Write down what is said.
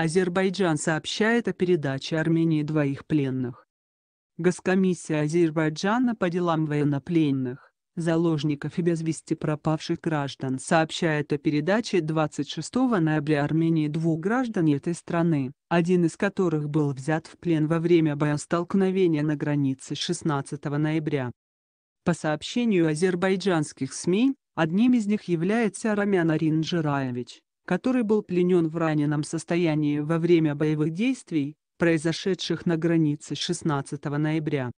Азербайджан сообщает о передаче Армении двоих пленных. Госкомиссия Азербайджана по делам военнопленных, заложников и без вести пропавших граждан сообщает о передаче 26 ноября Армении двух граждан этой страны, один из которых был взят в плен во время боестолкновения на границе 16 ноября. По сообщению азербайджанских СМИ, одним из них является Рамян Арин Джираевич который был пленен в раненом состоянии во время боевых действий, произошедших на границе 16 ноября.